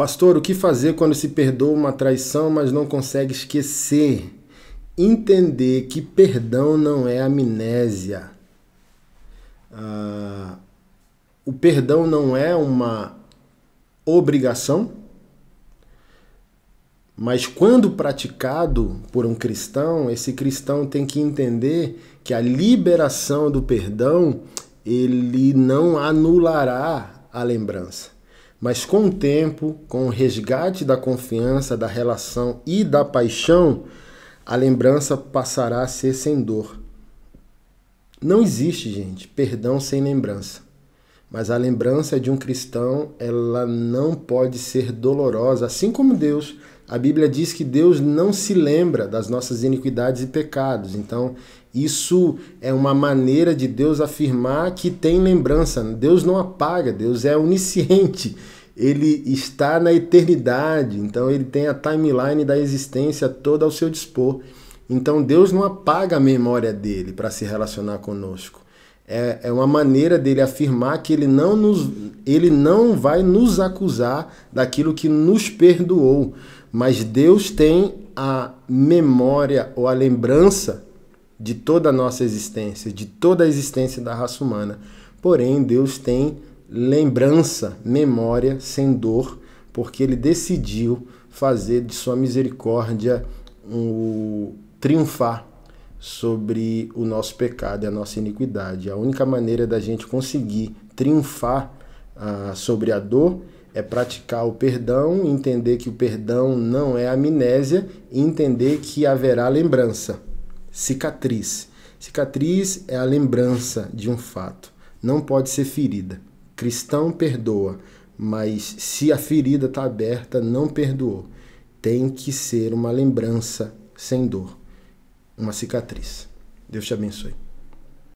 Pastor, o que fazer quando se perdoa uma traição, mas não consegue esquecer? Entender que perdão não é amnésia. Ah, o perdão não é uma obrigação, mas quando praticado por um cristão, esse cristão tem que entender que a liberação do perdão ele não anulará a lembrança. Mas com o tempo, com o resgate da confiança, da relação e da paixão, a lembrança passará a ser sem dor. Não existe, gente, perdão sem lembrança. Mas a lembrança de um cristão, ela não pode ser dolorosa, assim como Deus a Bíblia diz que Deus não se lembra das nossas iniquidades e pecados. Então, isso é uma maneira de Deus afirmar que tem lembrança. Deus não apaga, Deus é onisciente. Ele está na eternidade, então ele tem a timeline da existência toda ao seu dispor. Então Deus não apaga a memória dele para se relacionar conosco é, é uma maneira dele afirmar que ele não, nos, ele não vai nos acusar daquilo que nos perdoou, mas Deus tem a memória ou a lembrança de toda a nossa existência, de toda a existência da raça humana. Porém, Deus tem lembrança, memória sem dor, porque ele decidiu fazer de sua misericórdia um triunfar sobre o nosso pecado e a nossa iniquidade. A única maneira da gente conseguir triunfar ah, sobre a dor é praticar o perdão, entender que o perdão não é amnésia e entender que haverá lembrança, cicatriz. Cicatriz é a lembrança de um fato, não pode ser ferida. Cristão perdoa, mas se a ferida está aberta, não perdoou. Tem que ser uma lembrança sem dor uma cicatriz. Deus te abençoe.